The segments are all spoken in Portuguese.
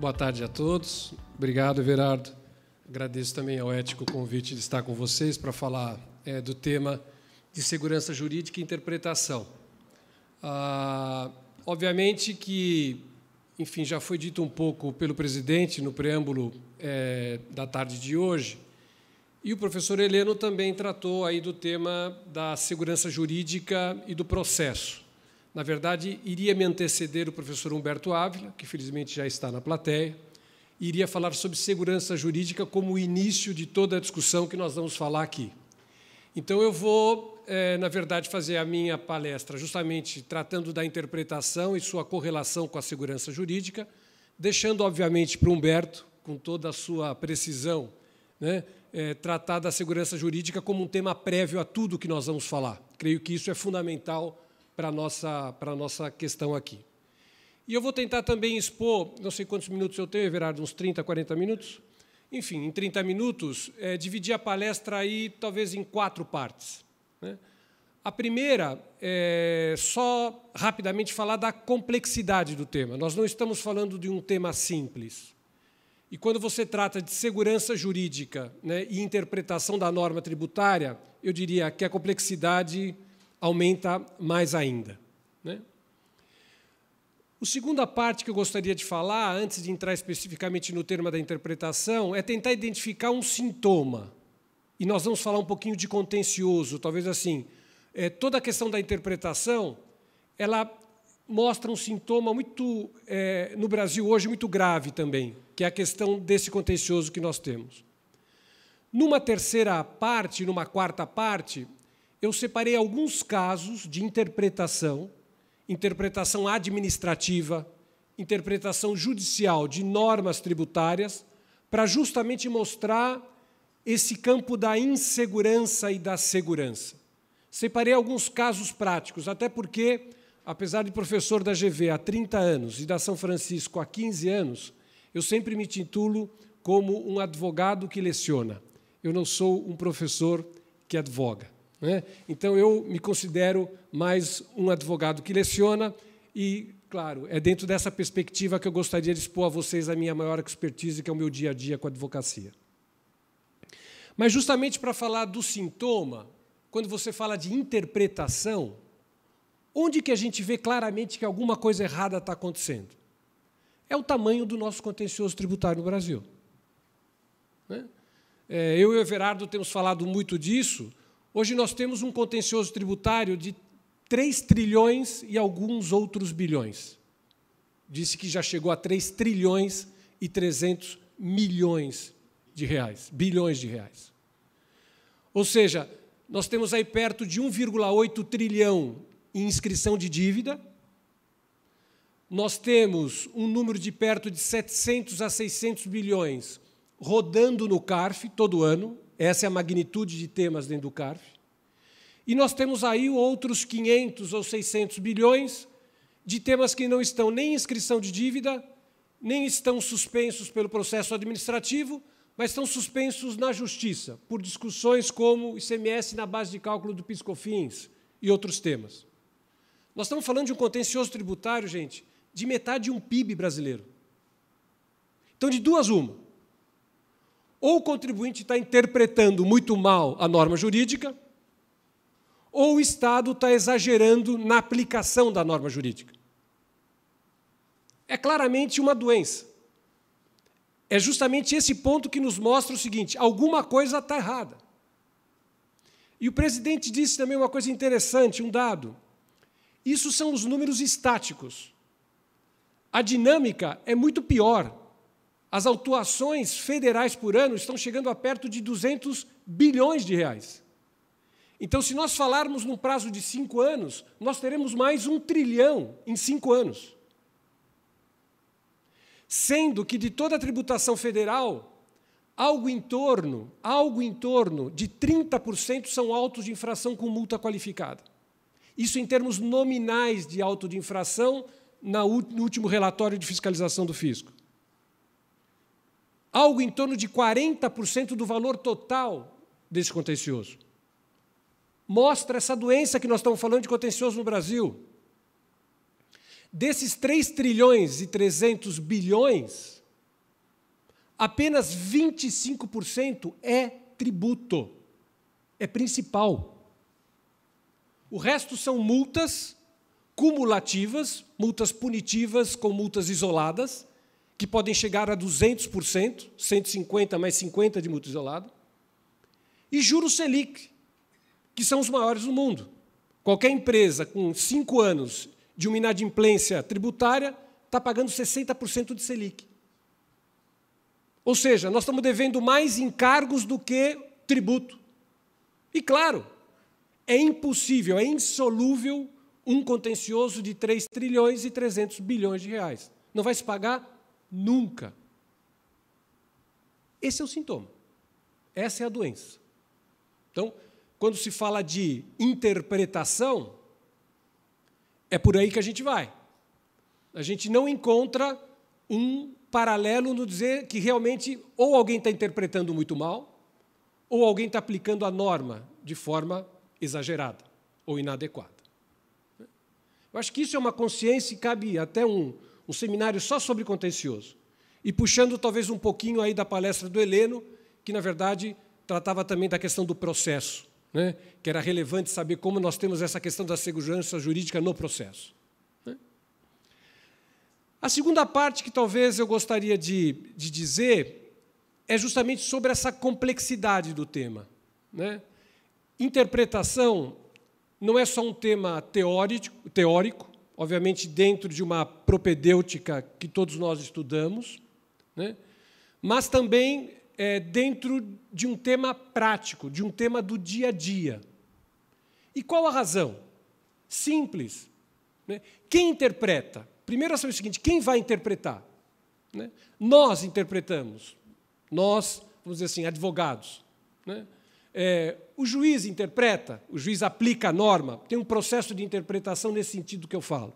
Boa tarde a todos. Obrigado, Everardo. Agradeço também ao Ético o convite de estar com vocês para falar é, do tema de segurança jurídica e interpretação. Ah, obviamente que, enfim, já foi dito um pouco pelo presidente no preâmbulo é, da tarde de hoje, e o professor Heleno também tratou aí do tema da segurança jurídica e do processo. Na verdade, iria me anteceder o professor Humberto Ávila, que felizmente já está na plateia, e iria falar sobre segurança jurídica como o início de toda a discussão que nós vamos falar aqui. Então, eu vou, é, na verdade, fazer a minha palestra justamente tratando da interpretação e sua correlação com a segurança jurídica, deixando, obviamente, para o Humberto, com toda a sua precisão, né, é, tratar da segurança jurídica como um tema prévio a tudo que nós vamos falar. Creio que isso é fundamental para a nossa, nossa questão aqui. E eu vou tentar também expor, não sei quantos minutos eu tenho, Everardo, uns 30, 40 minutos? Enfim, em 30 minutos, é, dividir a palestra aí talvez em quatro partes. Né? A primeira é só rapidamente falar da complexidade do tema. Nós não estamos falando de um tema simples. E quando você trata de segurança jurídica né, e interpretação da norma tributária, eu diria que a complexidade aumenta mais ainda. Né? A segunda parte que eu gostaria de falar, antes de entrar especificamente no termo da interpretação, é tentar identificar um sintoma. E nós vamos falar um pouquinho de contencioso, talvez assim. É, toda a questão da interpretação, ela mostra um sintoma muito, é, no Brasil hoje, muito grave também, que é a questão desse contencioso que nós temos. Numa terceira parte, numa quarta parte, eu separei alguns casos de interpretação, interpretação administrativa, interpretação judicial de normas tributárias, para justamente mostrar esse campo da insegurança e da segurança. Separei alguns casos práticos, até porque, apesar de professor da GV há 30 anos e da São Francisco há 15 anos, eu sempre me titulo como um advogado que leciona. Eu não sou um professor que advoga. Né? Então, eu me considero mais um advogado que leciona e, claro, é dentro dessa perspectiva que eu gostaria de expor a vocês a minha maior expertise, que é o meu dia a dia com a advocacia. Mas, justamente para falar do sintoma, quando você fala de interpretação, onde que a gente vê claramente que alguma coisa errada está acontecendo? É o tamanho do nosso contencioso tributário no Brasil. Né? É, eu e o Everardo temos falado muito disso, Hoje nós temos um contencioso tributário de 3 trilhões e alguns outros bilhões. Disse que já chegou a 3 trilhões e 300 milhões de reais, bilhões de reais. Ou seja, nós temos aí perto de 1,8 trilhão em inscrição de dívida. Nós temos um número de perto de 700 a 600 bilhões rodando no CARF todo ano, essa é a magnitude de temas dentro do CARF. E nós temos aí outros 500 ou 600 bilhões de temas que não estão nem em inscrição de dívida, nem estão suspensos pelo processo administrativo, mas estão suspensos na justiça, por discussões como ICMS na base de cálculo do PiscoFins e outros temas. Nós estamos falando de um contencioso tributário, gente, de metade de um PIB brasileiro. Então, de duas, uma. Ou o contribuinte está interpretando muito mal a norma jurídica, ou o Estado está exagerando na aplicação da norma jurídica. É claramente uma doença. É justamente esse ponto que nos mostra o seguinte: alguma coisa está errada. E o presidente disse também uma coisa interessante, um dado. Isso são os números estáticos. A dinâmica é muito pior as autuações federais por ano estão chegando a perto de 200 bilhões de reais. Então, se nós falarmos num prazo de cinco anos, nós teremos mais um trilhão em cinco anos. Sendo que de toda a tributação federal, algo em torno, algo em torno de 30% são autos de infração com multa qualificada. Isso em termos nominais de auto de infração no último relatório de fiscalização do fisco algo em torno de 40% do valor total desse contencioso. Mostra essa doença que nós estamos falando de contencioso no Brasil. Desses 3 trilhões e 300 bilhões, apenas 25% é tributo, é principal. O resto são multas cumulativas, multas punitivas com multas isoladas, que podem chegar a 200%, 150 mais 50 de multa isolada, e juros Selic, que são os maiores do mundo. Qualquer empresa com cinco anos de uma inadimplência tributária está pagando 60% de Selic. Ou seja, nós estamos devendo mais encargos do que tributo. E, claro, é impossível, é insolúvel um contencioso de 3 trilhões e 300 bilhões de reais. Não vai se pagar Nunca. Esse é o sintoma. Essa é a doença. Então, quando se fala de interpretação, é por aí que a gente vai. A gente não encontra um paralelo no dizer que realmente ou alguém está interpretando muito mal, ou alguém está aplicando a norma de forma exagerada ou inadequada. Eu acho que isso é uma consciência e cabe até um, um seminário só sobre contencioso. E puxando talvez um pouquinho aí da palestra do Heleno, que na verdade tratava também da questão do processo, né? que era relevante saber como nós temos essa questão da segurança jurídica no processo. Né? A segunda parte que talvez eu gostaria de, de dizer é justamente sobre essa complexidade do tema. Né? Interpretação não é só um tema teórico, teórico obviamente dentro de uma propedêutica que todos nós estudamos, né? mas também é, dentro de um tema prático, de um tema do dia a dia. E qual a razão? Simples. Né? Quem interpreta? Primeiro, é o seguinte: quem vai interpretar? Né? Nós interpretamos. Nós, vamos dizer assim, advogados. Né? É, o juiz interpreta, o juiz aplica a norma, tem um processo de interpretação nesse sentido que eu falo.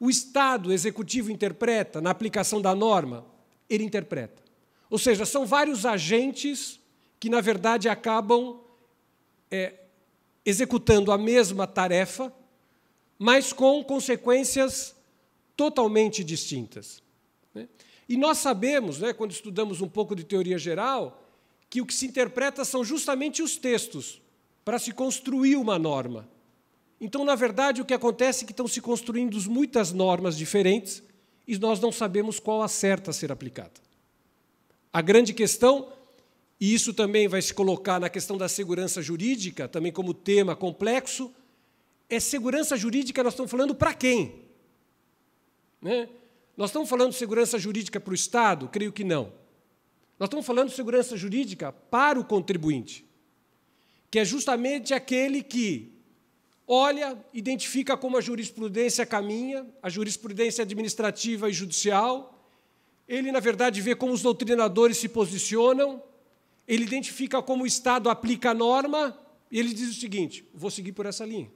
O Estado executivo interpreta, na aplicação da norma, ele interpreta. Ou seja, são vários agentes que, na verdade, acabam é, executando a mesma tarefa, mas com consequências totalmente distintas. Né? E nós sabemos, né, quando estudamos um pouco de teoria geral, que o que se interpreta são justamente os textos para se construir uma norma. Então, na verdade, o que acontece é que estão se construindo muitas normas diferentes e nós não sabemos qual a certa a ser aplicada. A grande questão, e isso também vai se colocar na questão da segurança jurídica, também como tema complexo, é segurança jurídica, nós estamos falando para quem? Né? Nós estamos falando de segurança jurídica para o Estado? Creio que não. Nós estamos falando de segurança jurídica para o contribuinte, que é justamente aquele que olha, identifica como a jurisprudência caminha, a jurisprudência administrativa e judicial. Ele, na verdade, vê como os doutrinadores se posicionam, ele identifica como o Estado aplica a norma e ele diz o seguinte: vou seguir por essa linha.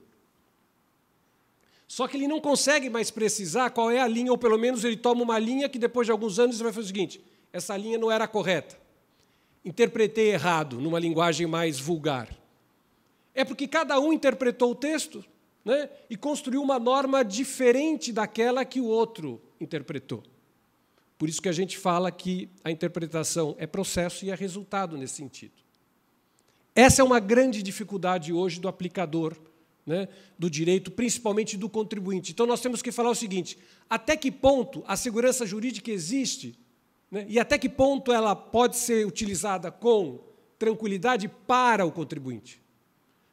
Só que ele não consegue mais precisar qual é a linha, ou pelo menos ele toma uma linha que depois de alguns anos ele vai fazer o seguinte: essa linha não era correta. Interpretei errado, numa linguagem mais vulgar. É porque cada um interpretou o texto né, e construiu uma norma diferente daquela que o outro interpretou. Por isso que a gente fala que a interpretação é processo e é resultado nesse sentido. Essa é uma grande dificuldade hoje do aplicador né, do direito, principalmente do contribuinte. Então nós temos que falar o seguinte: até que ponto a segurança jurídica existe né? E até que ponto ela pode ser utilizada com tranquilidade para o contribuinte?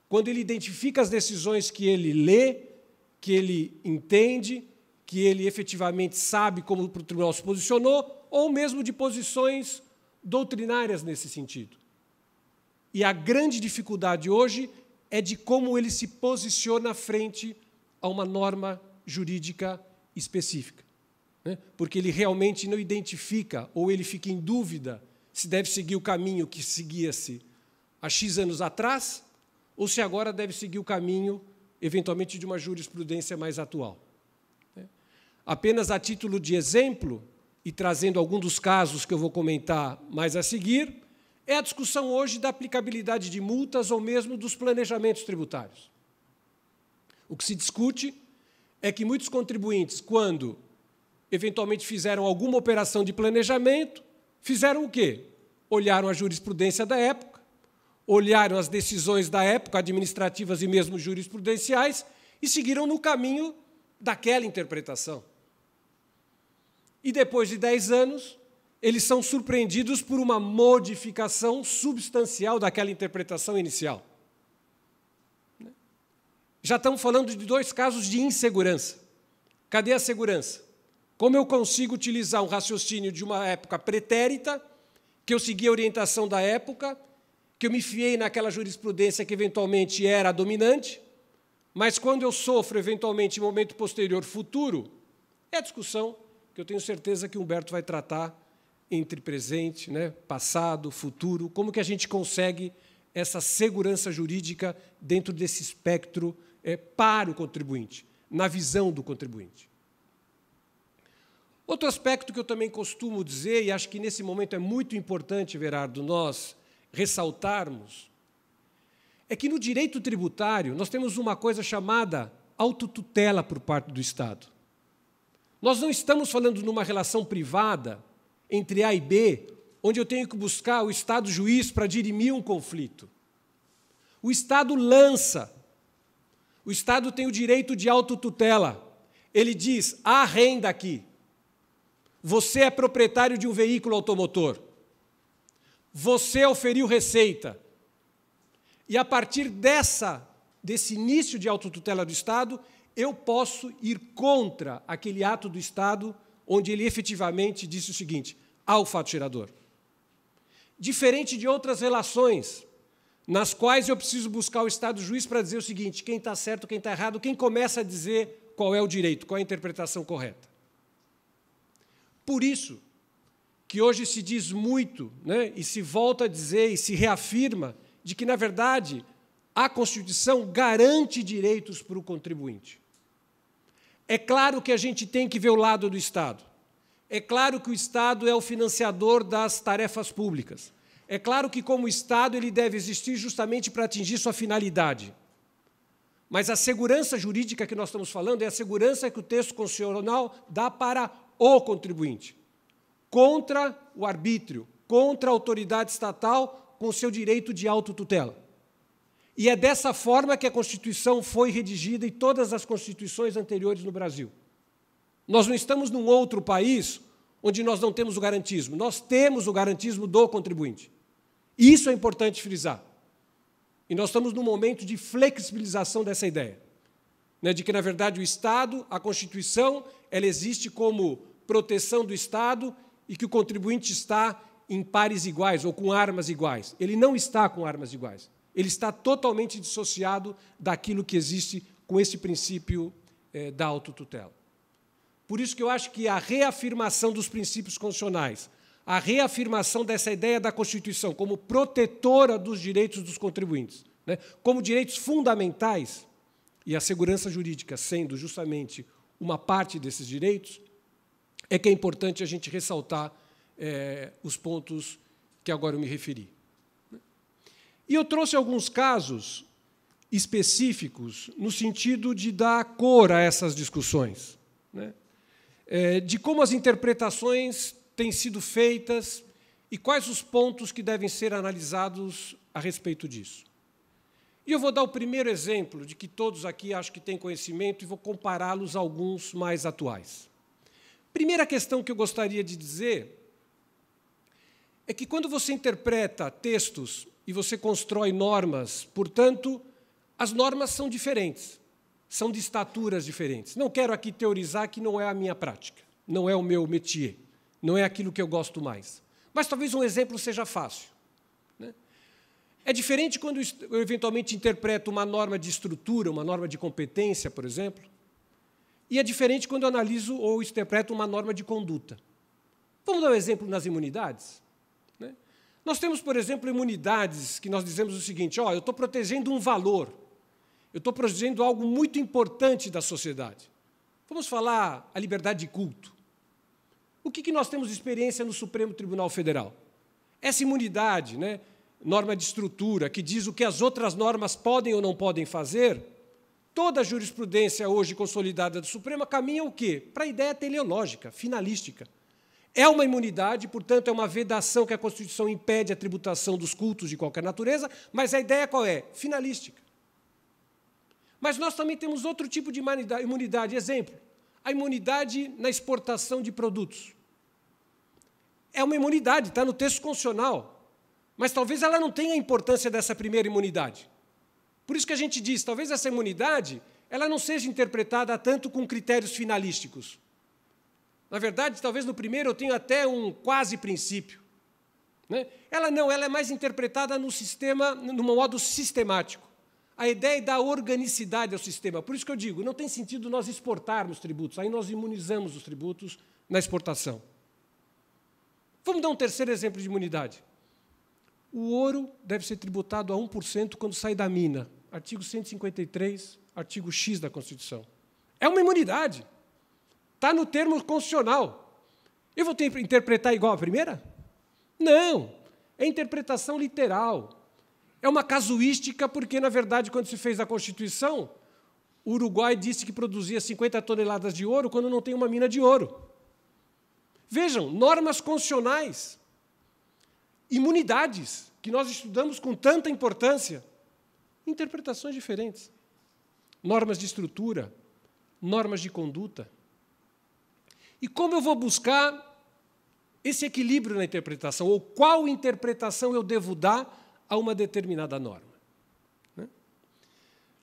Quando ele identifica as decisões que ele lê, que ele entende, que ele efetivamente sabe como o tribunal se posicionou, ou mesmo de posições doutrinárias nesse sentido. E a grande dificuldade hoje é de como ele se posiciona frente a uma norma jurídica específica né? porque ele realmente não identifica ou ele fica em dúvida se deve seguir o caminho que seguia-se há X anos atrás ou se agora deve seguir o caminho, eventualmente, de uma jurisprudência mais atual. Né? Apenas a título de exemplo, e trazendo algum dos casos que eu vou comentar mais a seguir, é a discussão hoje da aplicabilidade de multas ou mesmo dos planejamentos tributários. O que se discute é que muitos contribuintes, quando eventualmente fizeram alguma operação de planejamento, fizeram o quê? Olharam a jurisprudência da época, olharam as decisões da época, administrativas e mesmo jurisprudenciais, e seguiram no caminho daquela interpretação. E depois de 10 anos, eles são surpreendidos por uma modificação substancial daquela interpretação inicial. Já estamos falando de dois casos de insegurança. Cadê a segurança? Como eu consigo utilizar um raciocínio de uma época pretérita, que eu segui a orientação da época, que eu me fiei naquela jurisprudência que eventualmente era a dominante, mas quando eu sofro eventualmente em momento posterior futuro, é a discussão que eu tenho certeza que Humberto vai tratar entre presente, né, passado, futuro, como que a gente consegue essa segurança jurídica dentro desse espectro é, para o contribuinte, na visão do contribuinte. Outro aspecto que eu também costumo dizer, e acho que nesse momento é muito importante, Verardo, nós ressaltarmos, é que no direito tributário nós temos uma coisa chamada autotutela por parte do Estado. Nós não estamos falando numa relação privada entre A e B, onde eu tenho que buscar o Estado juiz para dirimir um conflito. O Estado lança, o Estado tem o direito de autotutela. Ele diz: há renda aqui você é proprietário de um veículo automotor. Você oferiu receita. E a partir dessa, desse início de autotutela do Estado, eu posso ir contra aquele ato do Estado onde ele efetivamente disse o seguinte: há o fato gerador. Diferente de outras relações, nas quais eu preciso buscar o Estado juiz para dizer o seguinte: quem está certo, quem está errado, quem começa a dizer qual é o direito, qual é a interpretação correta. Por isso que hoje se diz muito, né, e se volta a dizer e se reafirma, de que, na verdade, a Constituição garante direitos para o contribuinte. É claro que a gente tem que ver o lado do Estado. É claro que o Estado é o financiador das tarefas públicas. É claro que, como Estado, ele deve existir justamente para atingir sua finalidade. Mas a segurança jurídica que nós estamos falando é a segurança que o texto constitucional dá para o contribuinte, contra o arbítrio, contra a autoridade estatal com seu direito de autotutela. E é dessa forma que a Constituição foi redigida e todas as constituições anteriores no Brasil. Nós não estamos num outro país onde nós não temos o garantismo. Nós temos o garantismo do contribuinte. Isso é importante frisar. E nós estamos num momento de flexibilização dessa ideia né, de que, na verdade, o Estado, a Constituição, ela existe como proteção do Estado e que o contribuinte está em pares iguais ou com armas iguais. Ele não está com armas iguais. Ele está totalmente dissociado daquilo que existe com esse princípio é, da autotutela. Por isso que eu acho que a reafirmação dos princípios constitucionais, a reafirmação dessa ideia da Constituição como protetora dos direitos dos contribuintes, né, como direitos fundamentais, e a segurança jurídica sendo justamente uma parte desses direitos, é que é importante a gente ressaltar é, os pontos que agora eu me referi. E eu trouxe alguns casos específicos no sentido de dar cor a essas discussões, né? é, de como as interpretações têm sido feitas e quais os pontos que devem ser analisados a respeito disso. E eu vou dar o primeiro exemplo de que todos aqui acho que têm conhecimento e vou compará-los a alguns mais atuais. Primeira questão que eu gostaria de dizer é que quando você interpreta textos e você constrói normas, portanto, as normas são diferentes, são de estaturas diferentes. Não quero aqui teorizar que não é a minha prática, não é o meu métier, não é aquilo que eu gosto mais. Mas talvez um exemplo seja fácil. É diferente quando eu eventualmente interpreto uma norma de estrutura, uma norma de competência, por exemplo, e é diferente quando eu analiso ou interpreto uma norma de conduta. Vamos dar um exemplo nas imunidades? Né? Nós temos, por exemplo, imunidades que nós dizemos o seguinte: ó, oh, eu estou protegendo um valor, eu estou protegendo algo muito importante da sociedade. Vamos falar a liberdade de culto. O que, que nós temos de experiência no Supremo Tribunal Federal? Essa imunidade, né? norma de estrutura, que diz o que as outras normas podem ou não podem fazer, toda a jurisprudência hoje consolidada do Supremo caminha o quê? Para a ideia teleológica, finalística. É uma imunidade, portanto, é uma vedação que a Constituição impede a tributação dos cultos de qualquer natureza, mas a ideia qual é? Finalística. Mas nós também temos outro tipo de imunidade. Exemplo, a imunidade na exportação de produtos. É uma imunidade, está no texto constitucional. Mas talvez ela não tenha a importância dessa primeira imunidade. Por isso que a gente diz, talvez essa imunidade ela não seja interpretada tanto com critérios finalísticos. Na verdade, talvez no primeiro eu tenha até um quase princípio. Né? Ela não, ela é mais interpretada no sistema, no modo sistemático. A ideia é da organicidade ao sistema. Por isso que eu digo, não tem sentido nós exportarmos tributos, aí nós imunizamos os tributos na exportação. Vamos dar um terceiro exemplo de imunidade. O ouro deve ser tributado a 1% quando sai da mina. Artigo 153, artigo X da Constituição. É uma imunidade. Está no termo constitucional. Eu vou ter, interpretar igual a primeira? Não. É interpretação literal. É uma casuística, porque, na verdade, quando se fez a Constituição, o Uruguai disse que produzia 50 toneladas de ouro quando não tem uma mina de ouro. Vejam, normas constitucionais imunidades que nós estudamos com tanta importância, interpretações diferentes, normas de estrutura, normas de conduta. E como eu vou buscar esse equilíbrio na interpretação, ou qual interpretação eu devo dar a uma determinada norma? Né?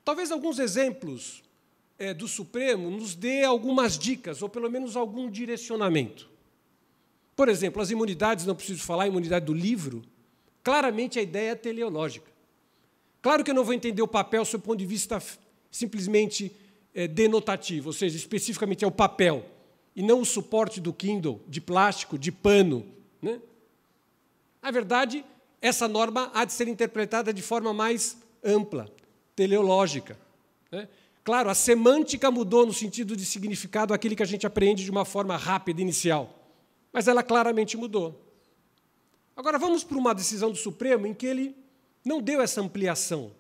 Talvez alguns exemplos é, do Supremo nos dê algumas dicas, ou pelo menos algum direcionamento. Por exemplo, as imunidades, não preciso falar, a imunidade do livro, claramente a ideia é teleológica. Claro que eu não vou entender o papel sob o ponto de vista simplesmente é, denotativo, ou seja, especificamente é o papel, e não o suporte do Kindle, de plástico, de pano. Né? Na verdade, essa norma há de ser interpretada de forma mais ampla, teleológica. Né? Claro, a semântica mudou no sentido de significado aquele que a gente aprende de uma forma rápida, inicial mas ela claramente mudou. Agora vamos para uma decisão do Supremo em que ele não deu essa ampliação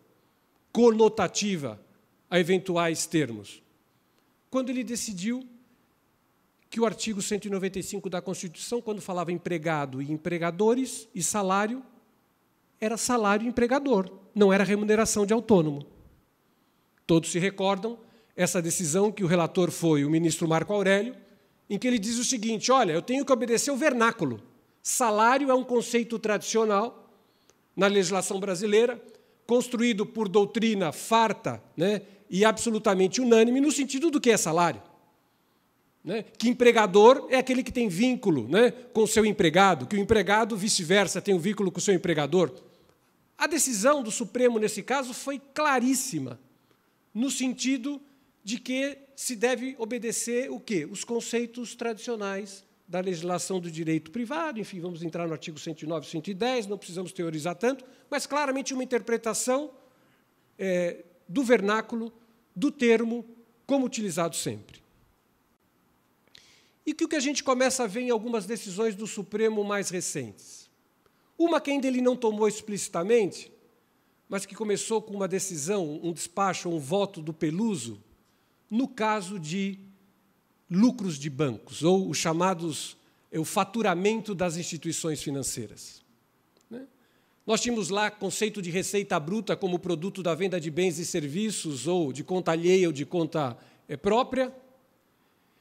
conotativa a eventuais termos, quando ele decidiu que o artigo 195 da Constituição, quando falava empregado e empregadores e salário, era salário empregador, não era remuneração de autônomo. Todos se recordam essa decisão que o relator foi o ministro Marco Aurélio, em que ele diz o seguinte: olha, eu tenho que obedecer o vernáculo. Salário é um conceito tradicional na legislação brasileira, construído por doutrina farta né, e absolutamente unânime no sentido do que é salário. Né? Que empregador é aquele que tem vínculo né, com o seu empregado, que o empregado, vice-versa, tem um vínculo com o seu empregador. A decisão do Supremo, nesse caso, foi claríssima, no sentido de que se deve obedecer o quê? Os conceitos tradicionais da legislação do direito privado, enfim, vamos entrar no artigo 109 e 110, não precisamos teorizar tanto, mas claramente uma interpretação é, do vernáculo, do termo, como utilizado sempre. E que o que a gente começa a ver em algumas decisões do Supremo mais recentes? Uma que ainda ele não tomou explicitamente, mas que começou com uma decisão, um despacho, um voto do Peluso, no caso de lucros de bancos, ou os chamados é o faturamento das instituições financeiras. Né? Nós tínhamos lá conceito de receita bruta como produto da venda de bens e serviços, ou de conta alheia ou de conta eh, própria.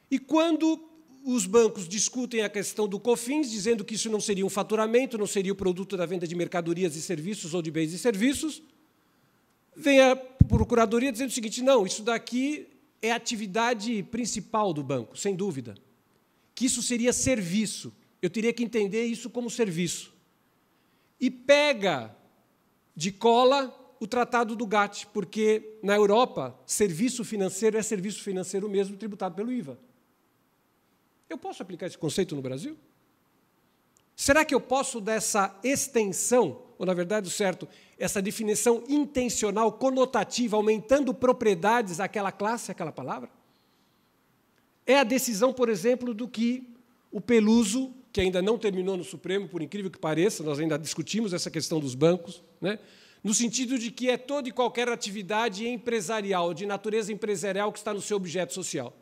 E quando os bancos discutem a questão do COFINS, dizendo que isso não seria um faturamento, não seria o produto da venda de mercadorias e serviços ou de bens e serviços, vem a procuradoria dizendo o seguinte: não, isso daqui é a atividade principal do banco, sem dúvida. Que isso seria serviço. Eu teria que entender isso como serviço. E pega de cola o Tratado do GATT, porque na Europa, serviço financeiro é serviço financeiro mesmo tributado pelo IVA. Eu posso aplicar esse conceito no Brasil? Será que eu posso dessa extensão, ou na verdade certo, essa definição intencional, conotativa, aumentando propriedades àquela classe, àquela palavra? É a decisão, por exemplo, do que o Peluso, que ainda não terminou no Supremo, por incrível que pareça, nós ainda discutimos essa questão dos bancos, né? no sentido de que é toda e qualquer atividade empresarial, de natureza empresarial, que está no seu objeto social.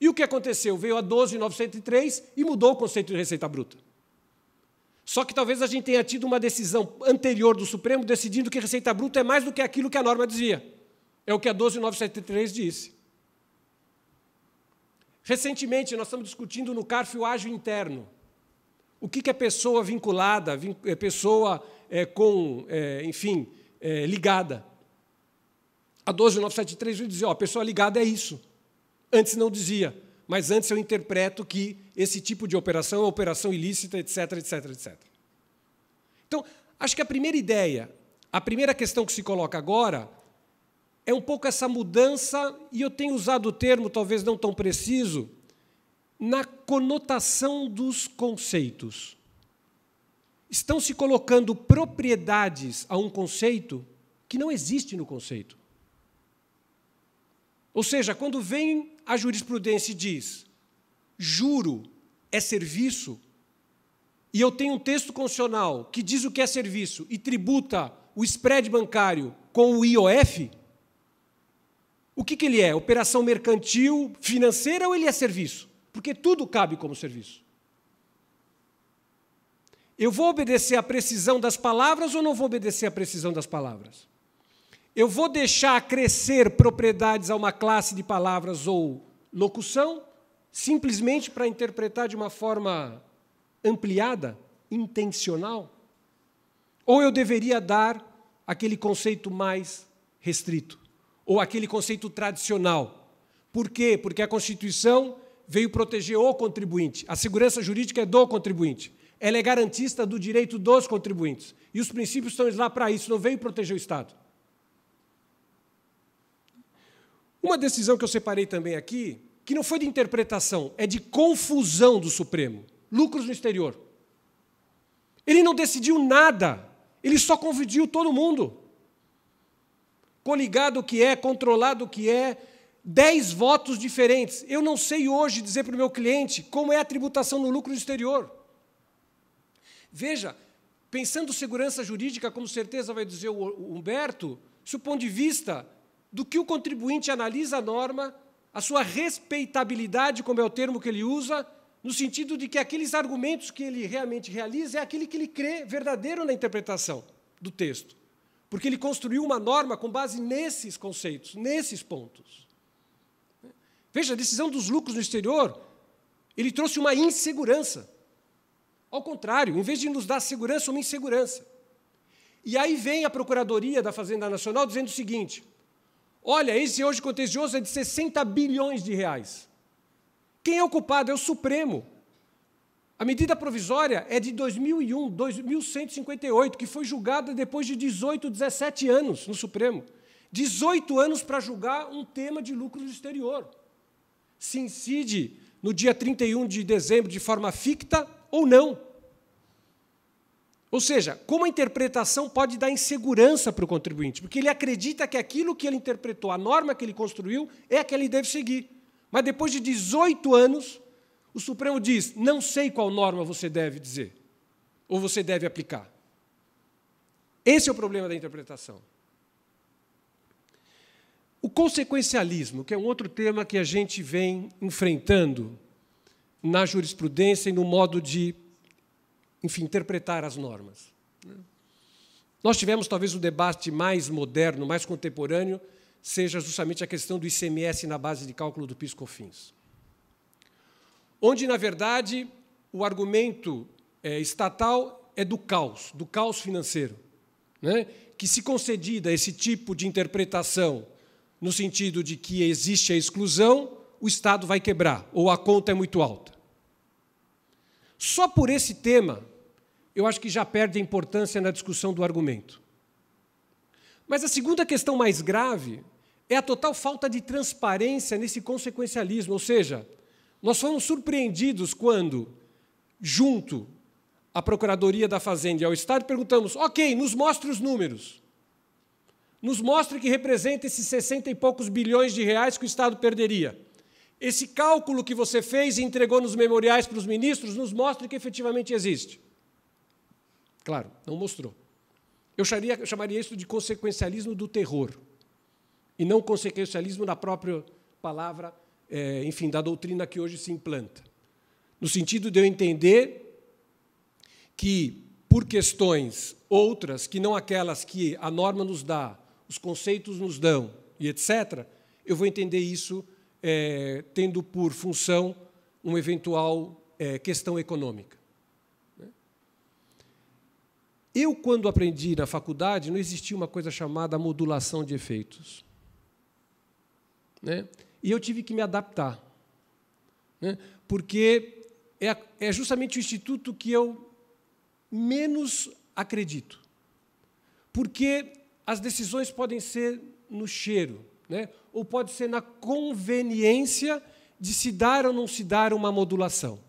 E o que aconteceu? Veio a 12.903 e mudou o conceito de receita bruta. Só que talvez a gente tenha tido uma decisão anterior do Supremo decidindo que receita bruta é mais do que aquilo que a norma dizia. É o que a 12973 disse. Recentemente, nós estamos discutindo no CARF o ágio interno. O que, é pessoa vinculada, é, pessoa é, com, é, enfim, ligada? A 12973 dizia, ó, pessoa ligada é isso. Antes não dizia mas antes eu interpreto que esse tipo de operação é operação ilícita, etc, etc, etc. Então, acho que a primeira ideia, a primeira questão que se coloca agora é um pouco essa mudança, e eu tenho usado o termo, talvez não tão preciso, na conotação dos conceitos. Estão se colocando propriedades a um conceito que não existe no conceito. Ou seja, quando vem a jurisprudência e diz juro é serviço, e eu tenho um texto constitucional que diz o que é serviço e tributa o spread bancário com o IOF, o que, que ele é? Operação mercantil, financeira ou ele é serviço? Porque tudo cabe como serviço. Eu vou obedecer à precisão das palavras ou não vou obedecer à precisão das palavras? eu vou deixar crescer propriedades a uma classe de palavras ou locução simplesmente para interpretar de uma forma ampliada, intencional? Ou eu deveria dar aquele conceito mais restrito, ou aquele conceito tradicional? Por quê? Porque a Constituição veio proteger o contribuinte. A segurança jurídica é do contribuinte. Ela é garantista do direito dos contribuintes. E os princípios estão lá para isso, não veio proteger o Estado. Uma decisão que eu separei também aqui, que não foi de interpretação, é de confusão do Supremo. Lucros no exterior. Ele não decidiu nada, ele só convidou todo mundo. Coligado o que é, controlado o que é, dez votos diferentes. Eu não sei hoje dizer para o meu cliente como é a tributação no lucro no exterior. Veja, pensando segurança jurídica, como certeza vai dizer o Humberto, se o ponto de vista do que o contribuinte analisa a norma, a sua respeitabilidade, como é o termo que ele usa, no sentido de que aqueles argumentos que ele realmente realiza é aquele que ele crê verdadeiro na interpretação do texto. Porque ele construiu uma norma com base nesses conceitos, nesses pontos. Veja, a decisão dos lucros no exterior, ele trouxe uma insegurança. Ao contrário, em vez de nos dar segurança, uma insegurança. E aí vem a Procuradoria da Fazenda Nacional dizendo o seguinte: Olha, esse hoje contencioso é de 60 bilhões de reais. Quem é o culpado? É o Supremo. A medida provisória é de 2001, 2158, que foi julgada depois de 18, 17 anos no Supremo. 18 anos para julgar um tema de lucro do exterior. Se incide no dia 31 de dezembro de forma ficta ou não. Ou seja, como a interpretação pode dar insegurança para o contribuinte, porque ele acredita que aquilo que ele interpretou, a norma que ele construiu, é a que ele deve seguir. Mas depois de 18 anos, o Supremo diz: não sei qual norma você deve dizer, ou você deve aplicar. Esse é o problema da interpretação. O consequencialismo, que é um outro tema que a gente vem enfrentando na jurisprudência e no modo de enfim, interpretar as normas. Né? Nós tivemos talvez o debate mais moderno, mais contemporâneo, seja justamente a questão do ICMS na base de cálculo do PIS/COFINS, onde na verdade o argumento é, estatal é do caos, do caos financeiro, né? que se concedida esse tipo de interpretação no sentido de que existe a exclusão, o Estado vai quebrar ou a conta é muito alta. Só por esse tema eu acho que já perde a importância na discussão do argumento. Mas a segunda questão mais grave é a total falta de transparência nesse consequencialismo, ou seja, nós fomos surpreendidos quando, junto à Procuradoria da Fazenda e ao Estado, perguntamos: ok, nos mostre os números. Nos mostre que representa esses 60 e poucos bilhões de reais que o Estado perderia. Esse cálculo que você fez e entregou nos memoriais para os ministros nos mostre que efetivamente existe. Claro, não mostrou. Eu chamaria, chamaria isso de consequencialismo do terror, e não consequencialismo da própria palavra, é, enfim, da doutrina que hoje se implanta. No sentido de eu entender que, por questões outras, que não aquelas que a norma nos dá, os conceitos nos dão, e etc., eu vou entender isso é, tendo por função uma eventual é, questão econômica. Eu, quando aprendi na faculdade, não existia uma coisa chamada modulação de efeitos. Né? E eu tive que me adaptar. Né? Porque é, é justamente o instituto que eu menos acredito. Porque as decisões podem ser no cheiro, né? ou pode ser na conveniência de se dar ou não se dar uma modulação.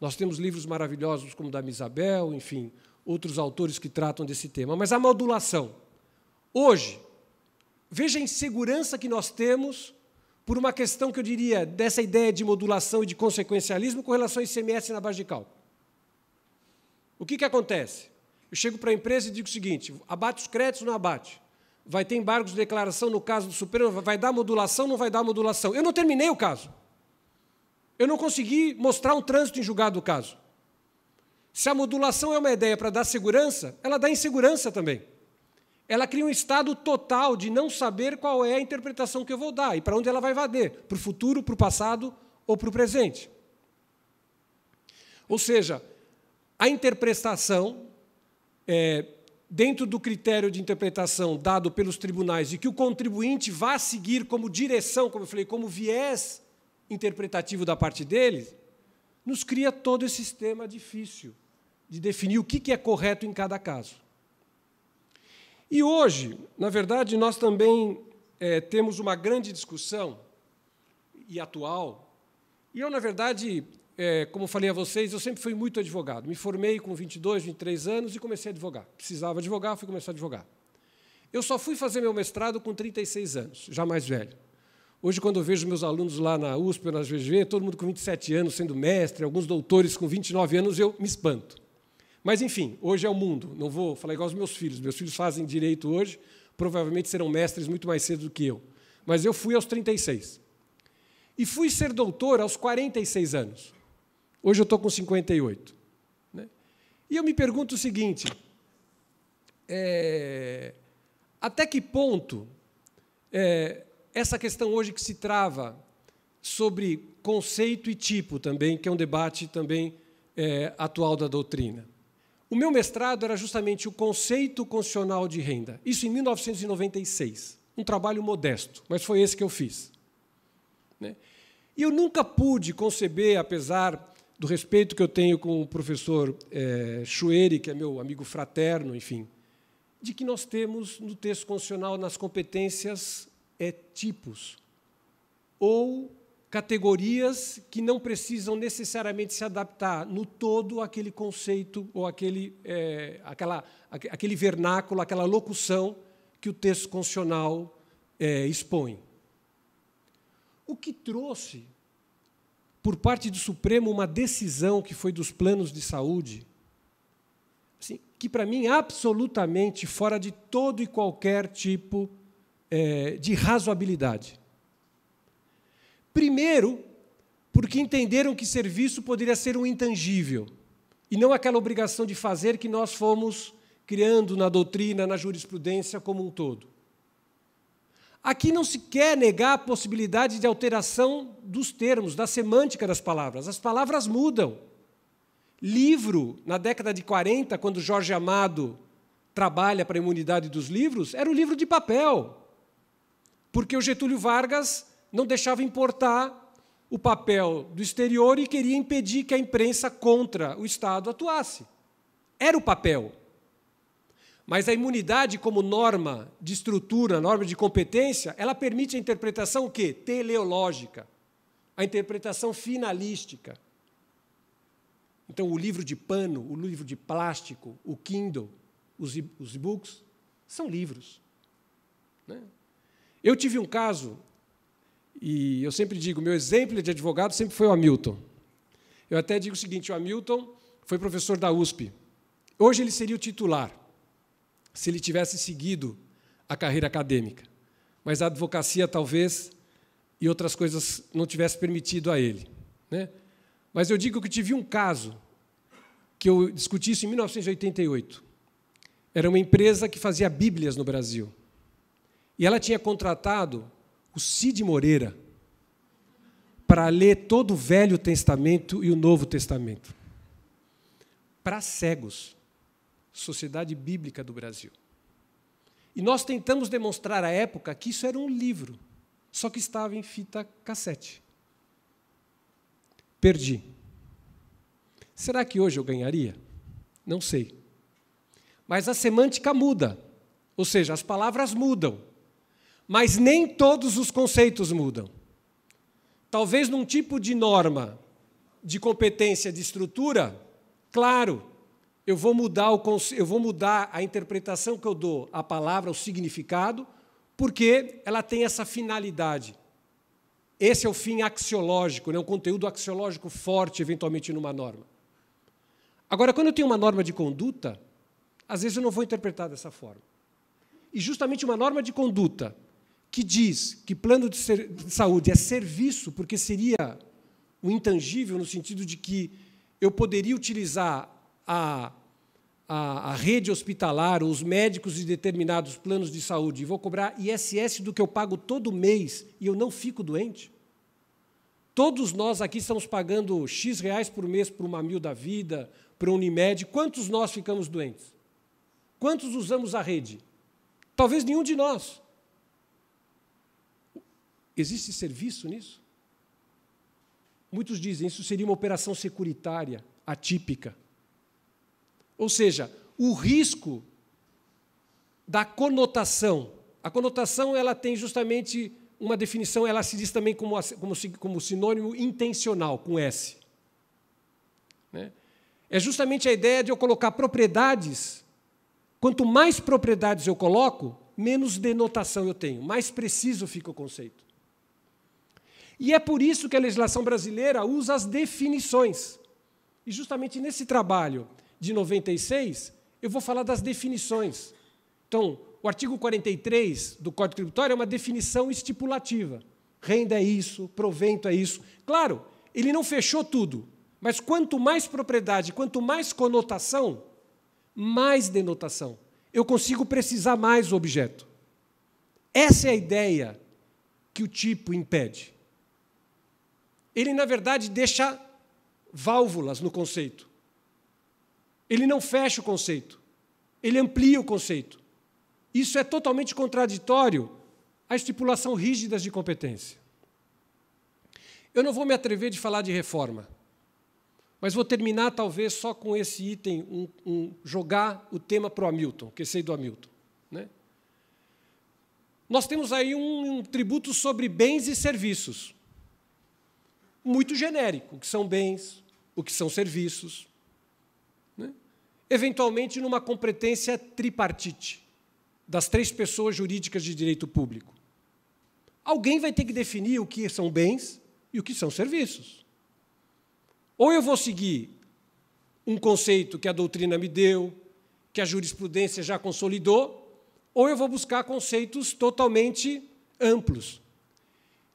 Nós temos livros maravilhosos como o da Isabel, enfim, outros autores que tratam desse tema, mas a modulação. Hoje, veja a insegurança que nós temos por uma questão que eu diria dessa ideia de modulação e de consequencialismo com relação ao ICMS na base de cálculo. O que, que acontece? Eu chego para a empresa e digo o seguinte: abate os créditos ou não abate? Vai ter embargos de declaração no caso do Supremo? Vai dar modulação ou não vai dar modulação? Eu não terminei o caso. Eu não consegui mostrar um trânsito em julgado do caso. Se a modulação é uma ideia para dar segurança, ela dá insegurança também. Ela cria um estado total de não saber qual é a interpretação que eu vou dar e para onde ela vai valer, para o futuro, para o passado ou para o presente. Ou seja, a interpretação, é, dentro do critério de interpretação dado pelos tribunais e que o contribuinte vá seguir como direção, como eu falei, como viés interpretativo da parte deles, nos cria todo esse sistema difícil de definir o que é correto em cada caso. E hoje, na verdade, nós também é, temos uma grande discussão, e atual, e eu, na verdade, é, como falei a vocês, eu sempre fui muito advogado. Me formei com 22, 23 anos e comecei a advogar. Precisava advogar, fui começar a advogar. Eu só fui fazer meu mestrado com 36 anos, já mais velho. Hoje, quando eu vejo meus alunos lá na USP nas na GV, todo mundo com 27 anos sendo mestre, alguns doutores com 29 anos, eu me espanto. Mas, enfim, hoje é o mundo. Não vou falar igual aos meus filhos. Meus filhos fazem direito hoje, provavelmente serão mestres muito mais cedo do que eu. Mas eu fui aos 36. E fui ser doutor aos 46 anos. Hoje eu estou com 58. Né? E eu me pergunto o seguinte: é, até que ponto é, essa questão hoje que se trava sobre conceito e tipo também, que é um debate também é, atual da doutrina. O meu mestrado era justamente o conceito constitucional de renda. Isso em 1996. Um trabalho modesto, mas foi esse que eu fiz. Né? E eu nunca pude conceber, apesar do respeito que eu tenho com o professor é, Schueri, que é meu amigo fraterno, enfim, de que nós temos no texto constitucional, nas competências, é, tipos ou categorias que não precisam necessariamente se adaptar no todo àquele conceito ou àquele, é, àquela, vernáculo, aquela locução que o texto constitucional é, expõe. O que trouxe, por parte do Supremo, uma decisão que foi dos planos de saúde, assim, que para mim é absolutamente fora de todo e qualquer tipo é, de razoabilidade. Primeiro, porque entenderam que serviço poderia ser um intangível e não aquela obrigação de fazer que nós fomos criando na doutrina, na jurisprudência como um todo. Aqui não se quer negar a possibilidade de alteração dos termos, da semântica das palavras. As palavras mudam. Livro, na década de 40, quando Jorge Amado trabalha para a imunidade dos livros, era o livro de papel. Porque o Getúlio Vargas não deixava importar o papel do exterior e queria impedir que a imprensa contra o Estado atuasse. Era o papel. Mas a imunidade como norma de estrutura, norma de competência, ela permite a interpretação o quê? Teleológica. A interpretação finalística. Então, o livro de pano, o livro de plástico, o Kindle, os e-books, são livros. Né? Eu tive um caso e eu sempre digo, meu exemplo de advogado sempre foi o Hamilton. Eu até digo o seguinte, o Hamilton foi professor da USP. Hoje ele seria o titular, se ele tivesse seguido a carreira acadêmica. Mas a advocacia talvez e outras coisas não tivesse permitido a ele. Né? Mas eu digo que tive um caso que eu discuti isso em 1988. Era uma empresa que fazia bíblias no Brasil. E ela tinha contratado o Cid Moreira para ler todo o Velho Testamento e o Novo Testamento. Para cegos, Sociedade Bíblica do Brasil. E nós tentamos demonstrar à época que isso era um livro, só que estava em fita cassete. Perdi. Será que hoje eu ganharia? Não sei. Mas a semântica muda, ou seja, as palavras mudam. Mas nem todos os conceitos mudam. Talvez num tipo de norma, de competência, de estrutura, claro, eu vou mudar, o, eu vou mudar a interpretação que eu dou à palavra, o significado, porque ela tem essa finalidade. Esse é o fim axiológico, né? um conteúdo axiológico forte, eventualmente, numa norma. Agora, quando eu tenho uma norma de conduta, às vezes eu não vou interpretar dessa forma. E justamente uma norma de conduta que diz que plano de, ser, de saúde é serviço, porque seria o um intangível no sentido de que eu poderia utilizar a, a, a rede hospitalar, os médicos de determinados planos de saúde, e vou cobrar ISS do que eu pago todo mês e eu não fico doente? Todos nós aqui estamos pagando X reais por mês para uma mil da Vida, para um Unimed. Quantos nós ficamos doentes? Quantos usamos a rede? Talvez nenhum de nós. Existe serviço nisso? Muitos dizem isso seria uma operação securitária atípica. Ou seja, o risco da conotação. A conotação ela tem justamente uma definição, ela se diz também como, como, como sinônimo intencional, com S. Né? É justamente a ideia de eu colocar propriedades. Quanto mais propriedades eu coloco, menos denotação eu tenho, mais preciso fica o conceito. E é por isso que a legislação brasileira usa as definições. E justamente nesse trabalho de 96, eu vou falar das definições. Então, o artigo 43 do Código Tributário é uma definição estipulativa. Renda é isso, provento é isso. Claro, ele não fechou tudo, mas quanto mais propriedade, quanto mais conotação, mais denotação. Eu consigo precisar mais o objeto. Essa é a ideia que o tipo impede ele, na verdade, deixa válvulas no conceito. Ele não fecha o conceito, ele amplia o conceito. Isso é totalmente contraditório à estipulação rígida de competência. Eu não vou me atrever de falar de reforma, mas vou terminar talvez só com esse item, um, um, jogar o tema para o Hamilton, que sei do Hamilton. Né? Nós temos aí um, um tributo sobre bens e serviços muito genérico, o que são bens, o que são serviços, né? eventualmente numa competência tripartite das três pessoas jurídicas de direito público. Alguém vai ter que definir o que são bens e o que são serviços. Ou eu vou seguir um conceito que a doutrina me deu, que a jurisprudência já consolidou, ou eu vou buscar conceitos totalmente amplos,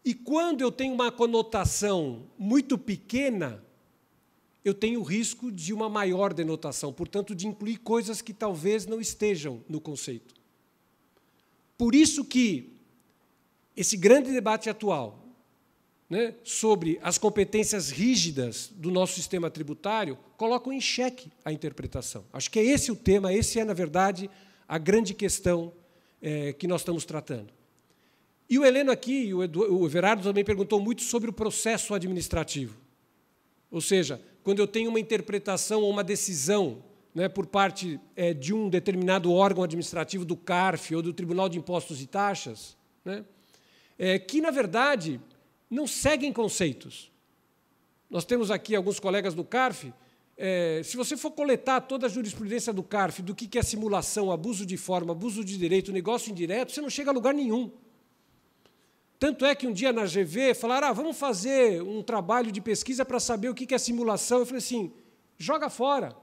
e quando eu tenho uma conotação muito pequena, eu tenho o risco de uma maior denotação, portanto, de incluir coisas que talvez não estejam no conceito. Por isso que esse grande debate atual né, sobre as competências rígidas do nosso sistema tributário coloca em xeque a interpretação. Acho que é esse o tema, esse é, na verdade, a grande questão é, que nós estamos tratando. E o Heleno aqui, o Everardo também perguntou muito sobre o processo administrativo. Ou seja, quando eu tenho uma interpretação ou uma decisão né, por parte é, de um determinado órgão administrativo do CARF ou do Tribunal de Impostos e Taxas, né, é, que, na verdade, não seguem conceitos. Nós temos aqui alguns colegas do CARF. É, se você for coletar toda a jurisprudência do CARF do que é simulação, abuso de forma, abuso de direito, negócio indireto, você não chega a lugar nenhum. Tanto é que um dia na GV falaram: ah, vamos fazer um trabalho de pesquisa para saber o que é simulação. Eu falei assim: joga fora.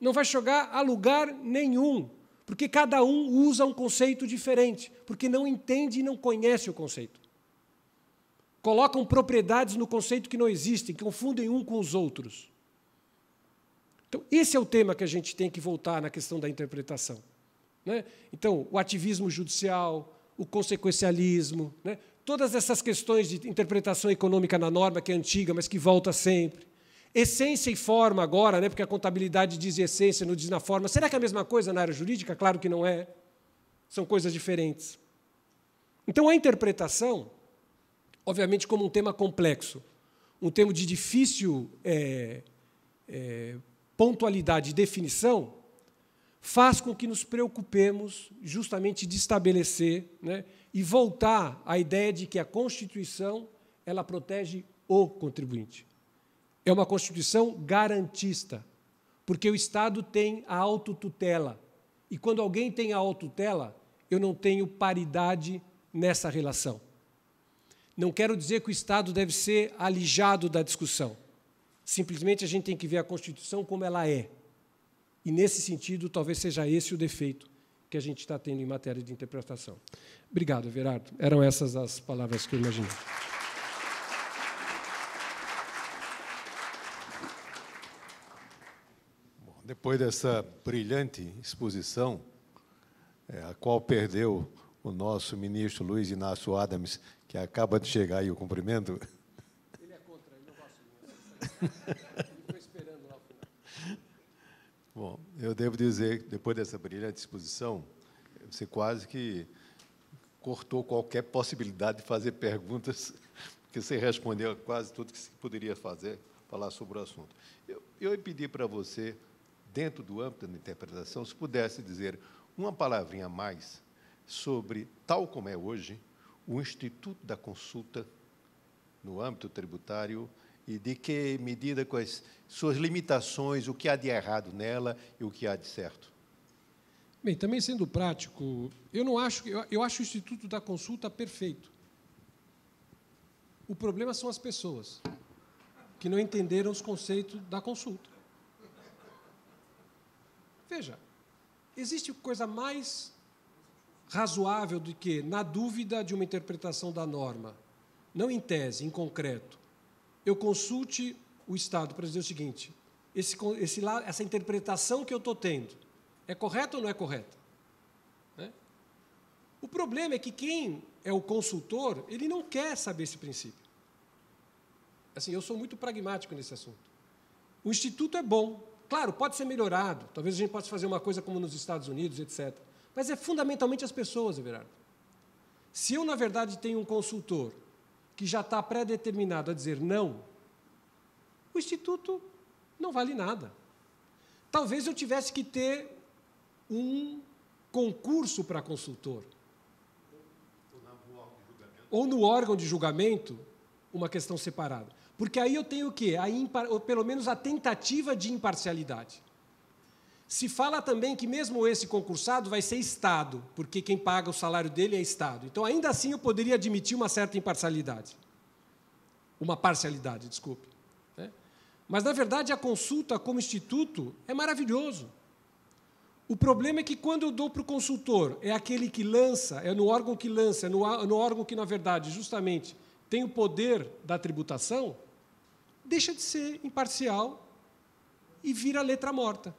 Não vai jogar a lugar nenhum, porque cada um usa um conceito diferente, porque não entende e não conhece o conceito. Colocam propriedades no conceito que não existem, confundem um com os outros. Então, esse é o tema que a gente tem que voltar na questão da interpretação. Né? Então, o ativismo judicial, o consequencialismo, né? todas essas questões de interpretação econômica na norma, que é antiga, mas que volta sempre. Essência e forma agora, né, porque a contabilidade diz essência, não diz na forma. Será que é a mesma coisa na área jurídica? Claro que não é. São coisas diferentes. Então, a interpretação, obviamente, como um tema complexo, um tema de difícil é, é, pontualidade e definição, faz com que nos preocupemos justamente de estabelecer né, e voltar à ideia de que a Constituição ela protege o contribuinte. É uma Constituição garantista, porque o Estado tem a autotutela. E quando alguém tem a autotutela, eu não tenho paridade nessa relação. Não quero dizer que o Estado deve ser alijado da discussão. Simplesmente a gente tem que ver a Constituição como ela é. E, nesse sentido, talvez seja esse o defeito que a gente está tendo em matéria de interpretação. Obrigado, Everardo. Eram essas as palavras que eu imaginei. Bom, depois dessa brilhante exposição, é, a qual perdeu o nosso ministro Luiz Inácio Adams, que acaba de chegar e o cumprimento. Ele é contra, ele não tá esperando lá Bom, eu devo dizer, depois dessa brilhante exposição, você quase que cortou qualquer possibilidade de fazer perguntas, porque você respondeu quase tudo que se poderia fazer, falar sobre o assunto. Eu, eu pedi para você, dentro do âmbito da interpretação, se pudesse dizer uma palavrinha a mais sobre, tal como é hoje, o Instituto da Consulta no âmbito tributário e de que medida, quais suas limitações, o que há de errado nela e o que há de certo. Bem, também sendo prático, eu não acho eu, eu acho o instituto da consulta perfeito. O problema são as pessoas que não entenderam os conceitos da consulta. Veja, existe coisa mais razoável do que, na dúvida de uma interpretação da norma, não em tese, em concreto, eu consulte o Estado para dizer o seguinte: esse, esse, essa interpretação que eu estou tendo é correta ou não é correta? Né? O problema é que quem é o consultor, ele não quer saber esse princípio. Assim, eu sou muito pragmático nesse assunto. O instituto é bom, claro, pode ser melhorado. Talvez a gente possa fazer uma coisa como nos Estados Unidos, etc. Mas é fundamentalmente as pessoas, Everardo. Se eu, na verdade, tenho um consultor que já está pré-determinado a dizer não, o instituto não vale nada. Talvez eu tivesse que ter um concurso para consultor. Ou no órgão de julgamento, uma questão separada. Porque aí eu tenho o quê? A impar, ou pelo menos a tentativa de imparcialidade. Se fala também que mesmo esse concursado vai ser Estado, porque quem paga o salário dele é Estado. Então, ainda assim, eu poderia admitir uma certa imparcialidade. Uma parcialidade, desculpe. Né? Mas, na verdade, a consulta como instituto é maravilhoso. O problema é que quando eu dou para o consultor, é aquele que lança, é no órgão que lança, é no, no órgão que, na verdade, justamente tem o poder da tributação, deixa de ser imparcial e vira letra morta.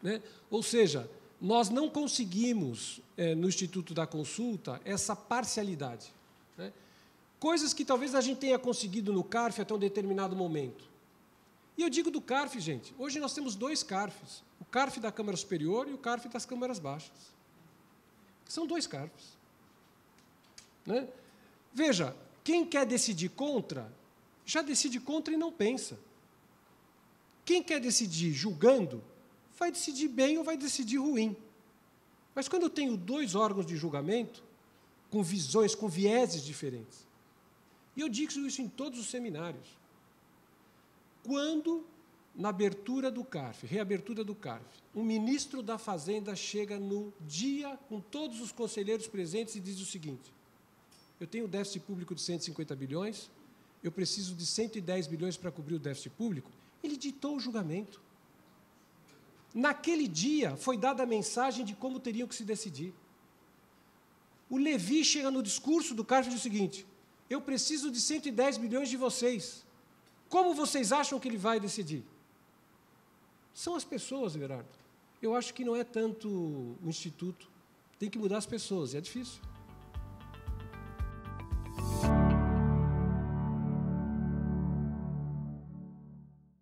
Né? Ou seja, nós não conseguimos, é, no Instituto da Consulta, essa parcialidade. Né? Coisas que talvez a gente tenha conseguido no CARF até um determinado momento. E eu digo do CARF, gente. Hoje nós temos dois CARFs: o CARF da Câmara Superior e o CARF das Câmaras Baixas. São dois CARFs. Né? Veja, quem quer decidir contra, já decide contra e não pensa. Quem quer decidir julgando, vai decidir bem ou vai decidir ruim. Mas quando eu tenho dois órgãos de julgamento, com visões, com vieses diferentes, e eu digo isso em todos os seminários, quando, na abertura do CARF, reabertura do CARF, um ministro da Fazenda chega no dia com todos os conselheiros presentes e diz o seguinte: eu tenho déficit público de 150 bilhões, eu preciso de 110 bilhões para cobrir o déficit público. Ele ditou o julgamento. Naquele dia foi dada a mensagem de como teriam que se decidir. O Levi chega no discurso do CARF e diz o seguinte: Eu preciso de 110 bilhões de vocês. Como vocês acham que ele vai decidir? São as pessoas, Gerardo. Eu acho que não é tanto o instituto. Tem que mudar as pessoas, e é difícil.